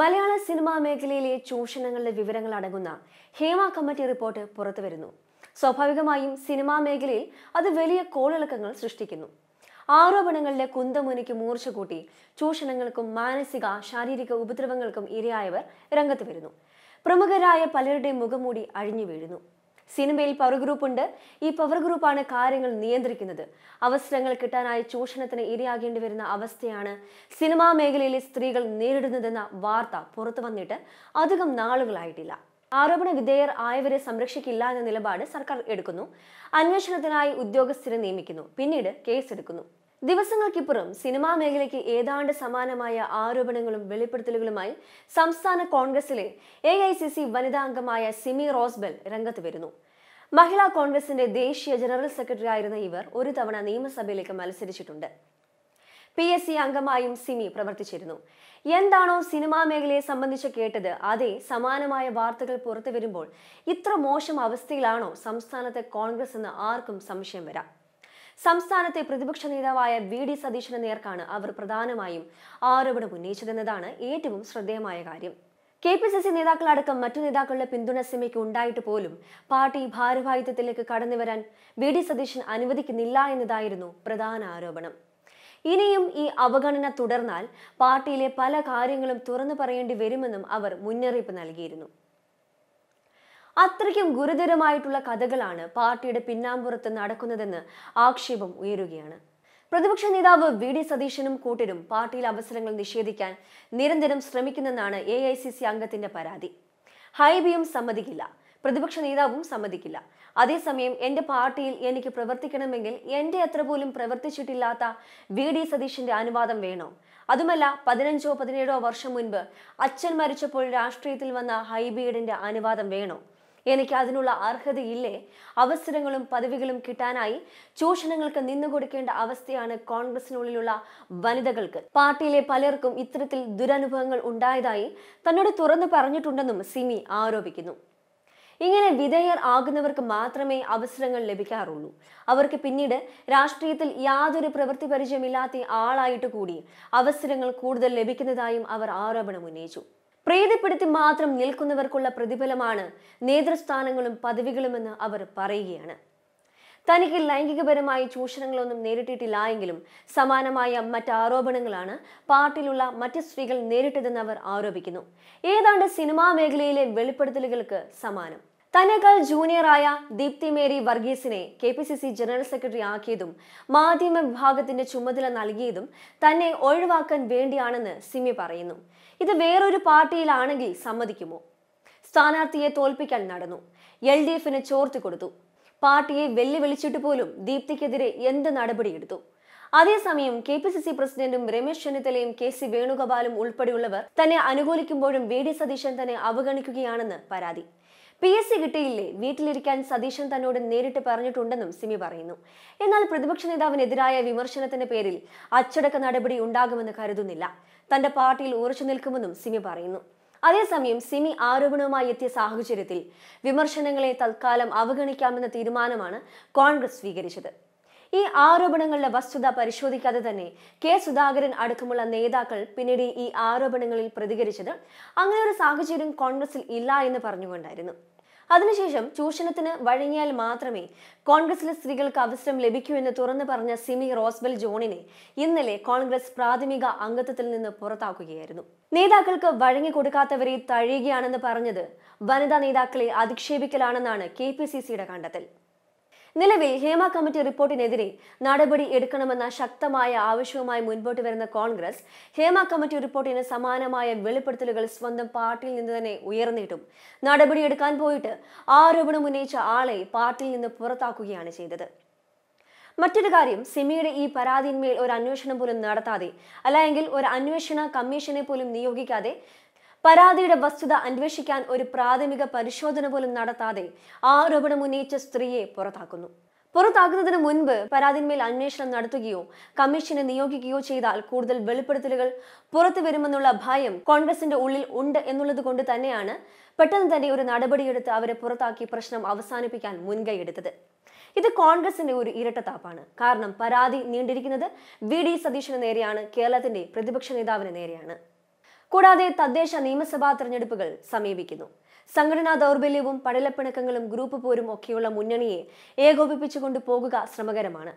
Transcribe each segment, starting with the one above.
മലയാള സിനിമാ മേഖലയിലെ ചൂഷണങ്ങളുടെ വിവരങ്ങൾ അടങ്ങുന്ന ഹേമ കമ്മിറ്റി റിപ്പോർട്ട് പുറത്തു വരുന്നു സ്വാഭാവികമായും സിനിമാ മേഖലയിൽ അത് വലിയ കോളിളക്കങ്ങൾ സൃഷ്ടിക്കുന്നു ആരോപണങ്ങളിലെ കുന്തമുനിക്ക് മൂർച്ച കൂട്ടി ചൂഷണങ്ങൾക്കും മാനസിക ശാരീരിക ഉപദ്രവങ്ങൾക്കും ഇരയായവർ രംഗത്ത് വരുന്നു പ്രമുഖരായ പലരുടെയും മുഖംമൂടി അഴിഞ്ഞു വീഴുന്നു സിനിമയിൽ പവർ ഗ്രൂപ്പ് ഉണ്ട് ഈ പവർ ഗ്രൂപ്പാണ് കാര്യങ്ങൾ നിയന്ത്രിക്കുന്നത് അവസരങ്ങൾ കിട്ടാനായി ചൂഷണത്തിന് ഇരയാകേണ്ടി വരുന്ന അവസ്ഥയാണ് സിനിമാ മേഖലയിലെ സ്ത്രീകൾ നേരിടുന്നതെന്ന വാർത്ത പുറത്തു വന്നിട്ട് അധികം നാളുകളായിട്ടില്ല ആരോപണ വിധേയർ ആയവരെ സംരക്ഷിക്കില്ല എന്ന നിലപാട് സർക്കാർ എടുക്കുന്നു അന്വേഷണത്തിനായി ഉദ്യോഗസ്ഥരെ നിയമിക്കുന്നു പിന്നീട് കേസെടുക്കുന്നു ദിവസങ്ങൾക്കിപ്പുറം സിനിമാ മേഖലയ്ക്ക് ഏതാണ്ട് സമാനമായ ആരോപണങ്ങളും വെളിപ്പെടുത്തലുകളുമായി സംസ്ഥാന കോൺഗ്രസിലെ എ ഐ സി സി വനിതാംഗമായ സിമി റോസ്ബെൽ രംഗത്ത് വരുന്നു മഹിളാ കോൺഗ്രസിന്റെ ദേശീയ ജനറൽ സെക്രട്ടറി ആയിരുന്ന ഇവർ ഒരു തവണ നിയമസഭയിലേക്ക് മത്സരിച്ചിട്ടുണ്ട് പി എസ് സി അംഗമായും സിമി പ്രവർത്തിച്ചിരുന്നു എന്താണോ സിനിമാ മേഖലയെ സംബന്ധിച്ച് കേട്ടത് അതേ സമാനമായ വാർത്തകൾ പുറത്തു വരുമ്പോൾ ഇത്ര മോശം അവസ്ഥയിലാണോ സംസ്ഥാനത്തെ കോൺഗ്രസ് എന്ന് ആർക്കും സംശയം വരാം സംസ്ഥാനത്തെ പ്രതിപക്ഷ നേതാവായ വി ഡി സതീശന് നേർക്കാണ് അവർ പ്രധാനമായും ആരോപണം ഉന്നയിച്ചതെന്നതാണ് ഏറ്റവും ശ്രദ്ധേയമായ കാര്യം കെ പി സി സി നേതാക്കളടക്കം മറ്റു നേതാക്കളുടെ പിന്തുണ സിമയ്ക്ക് ഉണ്ടായിട്ട് പോലും പാർട്ടി ഭാരവാഹിത്വത്തിലേക്ക് കടന്നുവരാൻ വി ഡി സതീശൻ അനുവദിക്കുന്നില്ല എന്നതായിരുന്നു പ്രധാന ആരോപണം ഇനിയും ഈ അവഗണന തുടർന്നാൽ പാർട്ടിയിലെ പല കാര്യങ്ങളും തുറന്നു പറയേണ്ടി വരുമെന്നും അവർ മുന്നറിയിപ്പ് നൽകിയിരുന്നു അത്രയ്ക്കും ഗുരുതരമായിട്ടുള്ള കഥകളാണ് പാർട്ടിയുടെ പിന്നാമ്പുറത്ത് നടക്കുന്നതെന്ന് ആക്ഷേപം ഉയരുകയാണ് പ്രതിപക്ഷ നേതാവ് വി ഡി സതീശനും കൂട്ടരും പാർട്ടിയിൽ അവസരങ്ങൾ നിഷേധിക്കാൻ നിരന്തരം ശ്രമിക്കുന്നെന്നാണ് എ ഐ സി സി അംഗത്തിന്റെ പരാതി ഹൈബിയും സമ്മതിക്കില്ല പ്രതിപക്ഷ നേതാവും സമ്മതിക്കില്ല അതേസമയം എൻ്റെ പാർട്ടിയിൽ എനിക്ക് പ്രവർത്തിക്കണമെങ്കിൽ എൻ്റെ അത്ര പോലും പ്രവർത്തിച്ചിട്ടില്ലാത്ത വി ഡി സതീഷിൻ്റെ അനുവാദം വേണോ അതുമല്ല പതിനഞ്ചോ പതിനേഴോ വർഷം മുൻപ് അച്ഛൻ മരിച്ചപ്പോൾ രാഷ്ട്രീയത്തിൽ വന്ന ഹൈബീഡിൻ്റെ അനുവാദം വേണോ എനിക്ക് അതിനുള്ള അർഹതയില്ലേ അവസരങ്ങളും പദവികളും കിട്ടാനായി ചൂഷണങ്ങൾക്ക് നിന്നു കൊടുക്കേണ്ട അവസ്ഥയാണ് കോൺഗ്രസിനുള്ളിലുള്ള വനിതകൾക്ക് പാർട്ടിയിലെ പലർക്കും ഇത്തരത്തിൽ ദുരനുഭവങ്ങൾ ഉണ്ടായതായി തന്നോട് തുറന്നു പറഞ്ഞിട്ടുണ്ടെന്നും സിമി ആരോപിക്കുന്നു ഇങ്ങനെ വിധേയർ ആകുന്നവർക്ക് മാത്രമേ അവസരങ്ങൾ ലഭിക്കാറുള്ളൂ അവർക്ക് പിന്നീട് രാഷ്ട്രീയത്തിൽ യാതൊരു പ്രവൃത്തി പരിചയമില്ലാത്ത ആളായിട്ട് കൂടി അവസരങ്ങൾ കൂടുതൽ ലഭിക്കുന്നതായും അവർ ആരോപണം ഉന്നയിച്ചു പ്രീതിപ്പെടുത്തി മാത്രം നിൽക്കുന്നവർക്കുള്ള പ്രതിഫലമാണ് നേതൃസ്ഥാനങ്ങളും പദവികളുമെന്ന് അവർ പറയുകയാണ് തനിക്ക് ലൈംഗികപരമായ ചൂഷണങ്ങളൊന്നും നേരിട്ടിട്ടില്ല എങ്കിലും സമാനമായ മറ്റ് ആരോപണങ്ങളാണ് പാർട്ടിയിലുള്ള മറ്റ് സ്ത്രീകൾ നേരിട്ടതെന്ന് അവർ ആരോപിക്കുന്നു ഏതാണ്ട് സിനിമാ മേഖലയിലെ വെളിപ്പെടുത്തലുകൾക്ക് സമാനം തന്നെക്കാൾ ജൂനിയറായ ദീപ്തി മേരി വർഗീസിനെ K P C C general secretary ആക്കിയതും മാധ്യമ വിഭാഗത്തിന്റെ ചുമതല നൽകിയതും തന്നെ ഒഴിവാക്കാൻ വേണ്ടിയാണെന്ന് സിമി പറയുന്നു ഇത് വേറൊരു പാർട്ടിയിലാണെങ്കിൽ സമ്മതിക്കുമോ സ്ഥാനാർത്ഥിയെ തോൽപ്പിക്കാൻ നടന്നു എൽ ഡി എഫിന് ചോർത്തി കൊടുത്തു പാർട്ടിയെ വെല്ലുവിളിച്ചിട്ട് പോലും ദീപ്തിക്കെതിരെ എന്ത് നടപടിയെടുത്തു അതേസമയം കെ പി സി സി പ്രസിഡന്റും രമേശ് ചെന്നിത്തലയും കെ സി വേണുഗോപാലും ഉൾപ്പെടെയുള്ളവർ തന്നെ അനുകൂലിക്കുമ്പോഴും വി ഡി സതീശൻ തന്നെ അവഗണിക്കുകയാണെന്ന് പരാതി പി എസ് സി കിട്ടിയില്ലേ വീട്ടിലിരിക്കാൻ സതീശൻ തന്നോട് നേരിട്ട് പറഞ്ഞിട്ടുണ്ടെന്നും സിമി പറയുന്നു എന്നാൽ പ്രതിപക്ഷ നേതാവിനെതിരായ വിമർശനത്തിന്റെ പേരിൽ അച്ചടക്ക നടപടി ഉണ്ടാകുമെന്ന് കരുതുന്നില്ല തന്റെ പാർട്ടിയിൽ ഉറച്ചു നിൽക്കുമെന്നും സിമി പറയുന്നു അതേസമയം സിമി ആരോപണവുമായി എത്തിയ സാഹചര്യത്തിൽ വിമർശനങ്ങളെ തൽക്കാലം അവഗണിക്കാമെന്ന തീരുമാനമാണ് കോൺഗ്രസ് സ്വീകരിച്ചത് ഈ ആരോപണങ്ങളുടെ വസ്തുത പരിശോധിക്കാതെ തന്നെ കെ സുധാകരൻ അടക്കമുള്ള നേതാക്കൾ പിന്നീട് ഈ ആരോപണങ്ങളിൽ പ്രതികരിച്ചത് അങ്ങനെ ഒരു സാഹചര്യം കോൺഗ്രസിൽ ഇല്ല എന്ന് പറഞ്ഞുകൊണ്ടായിരുന്നു അതിനുശേഷം ചൂഷണത്തിന് വഴങ്ങിയാൽ മാത്രമേ കോൺഗ്രസിലെ സ്ത്രീകൾക്ക് അവസരം ലഭിക്കൂ എന്ന് തുറന്നു പറഞ്ഞ സിമി റോസ്ബെൽ ജോണിനെ ഇന്നലെ കോൺഗ്രസ് പ്രാഥമിക അംഗത്വത്തിൽ നിന്ന് പുറത്താക്കുകയായിരുന്നു നേതാക്കൾക്ക് വഴങ്ങി കൊടുക്കാത്തവരെ തഴയുകയാണെന്ന് പറഞ്ഞത് വനിതാ നേതാക്കളെ അധിക്ഷേപിക്കലാണെന്നാണ് കെ പി സി സിയുടെ കണ്ടെത്തൽ നിലവിൽ ഹേമ കമ്മിറ്റി റിപ്പോർട്ടിനെതിരെ നടപടി എടുക്കണമെന്ന ശക്തമായ ആവശ്യവുമായി മുൻപോട്ട് വരുന്ന കോൺഗ്രസ് ഹേമ കമ്മിറ്റി റിപ്പോർട്ടിന് സമാനമായ വെളിപ്പെടുത്തലുകൾ സ്വന്തം പാർട്ടിയിൽ നിന്ന് തന്നെ ഉയർന്നിട്ടും നടപടിയെടുക്കാൻ പോയിട്ട് ആരോപണം ഉന്നയിച്ച ആളെ പാർട്ടിയിൽ നിന്ന് പുറത്താക്കുകയാണ് ചെയ്തത് മറ്റൊരു കാര്യം സിമിയുടെ ഈ പരാതിന്മേൽ ഒരു അന്വേഷണം പോലും നടത്താതെ അല്ലെങ്കിൽ ഒരു അന്വേഷണ കമ്മീഷനെ പോലും നിയോഗിക്കാതെ പരാതിയുടെ വസ്തുത അന്വേഷിക്കാൻ ഒരു പ്രാഥമിക പരിശോധന പോലും നടത്താതെ ആരോപണം ഉന്നയിച്ച സ്ത്രീയെ പുറത്താക്കുന്നു പുറത്താക്കുന്നതിന് മുൻപ് പരാതിന്മേൽ അന്വേഷണം നടത്തുകയോ കമ്മീഷനെ നിയോഗിക്കുകയോ ചെയ്താൽ കൂടുതൽ വെളിപ്പെടുത്തലുകൾ പുറത്തു വരുമെന്നുള്ള ഭയം കോൺഗ്രസിന്റെ ഉള്ളിൽ ഉണ്ട് എന്നുള്ളത് കൊണ്ട് തന്നെയാണ് പെട്ടെന്ന് തന്നെ ഒരു നടപടിയെടുത്ത് അവരെ പുറത്താക്കി പ്രശ്നം അവസാനിപ്പിക്കാൻ മുൻകൈയെടുത്തത് ഇത് കോൺഗ്രസിന്റെ ഒരു ഇരട്ടത്താപ്പാണ് കാരണം പരാതി നീണ്ടിരിക്കുന്നത് വി ഡി സതീശന് നേരെയാണ് കേരളത്തിന്റെ പ്രതിപക്ഷ നേതാവിന് നേരെയാണ് കൂടാതെ തദ്ദേശ നിയമസഭാ തെരഞ്ഞെടുപ്പുകൾ സമീപിക്കുന്നു സംഘടനാ ദൗർബല്യവും പടലപ്പിണക്കങ്ങളും ഗ്രൂപ്പ് പോരും ഒക്കെയുള്ള മുന്നണിയെ ഏകോപിപ്പിച്ചുകൊണ്ട് പോകുക ശ്രമകരമാണ്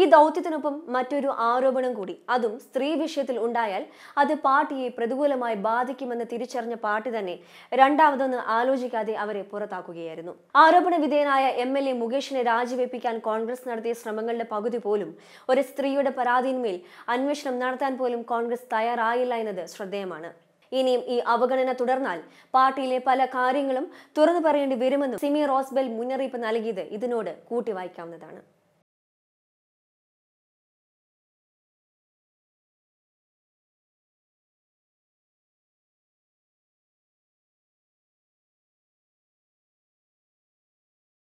ഈ ദൗത്യത്തിനൊപ്പം മറ്റൊരു ആരോപണം കൂടി അതും സ്ത്രീ വിഷയത്തിൽ ഉണ്ടായാൽ അത് പാർട്ടിയെ പ്രതികൂലമായി ബാധിക്കുമെന്ന് തിരിച്ചറിഞ്ഞ പാർട്ടി തന്നെ രണ്ടാമതൊന്ന് ആലോചിക്കാതെ അവരെ പുറത്താക്കുകയായിരുന്നു ആരോപണ വിധേയനായ എം എൽ എ മുകേഷിനെ രാജിവെപ്പിക്കാൻ കോൺഗ്രസ് നടത്തിയ ശ്രമങ്ങളുടെ പകുതി പോലും ഒരു സ്ത്രീയുടെ പരാതിയിന്മേൽ അന്വേഷണം നടത്താൻ പോലും കോൺഗ്രസ് തയ്യാറായില്ല എന്നത് ശ്രദ്ധേയമാണ് ഇനിയും ഈ അവഗണന തുടർന്നാൽ പാർട്ടിയിലെ പല കാര്യങ്ങളും തുറന്നു പറയേണ്ടി വരുമെന്നും സിമി റോസ്ബെൽ മുന്നറിയിപ്പ് നൽകിയത് ഇതിനോട് കൂട്ടി വായിക്കാവുന്നതാണ്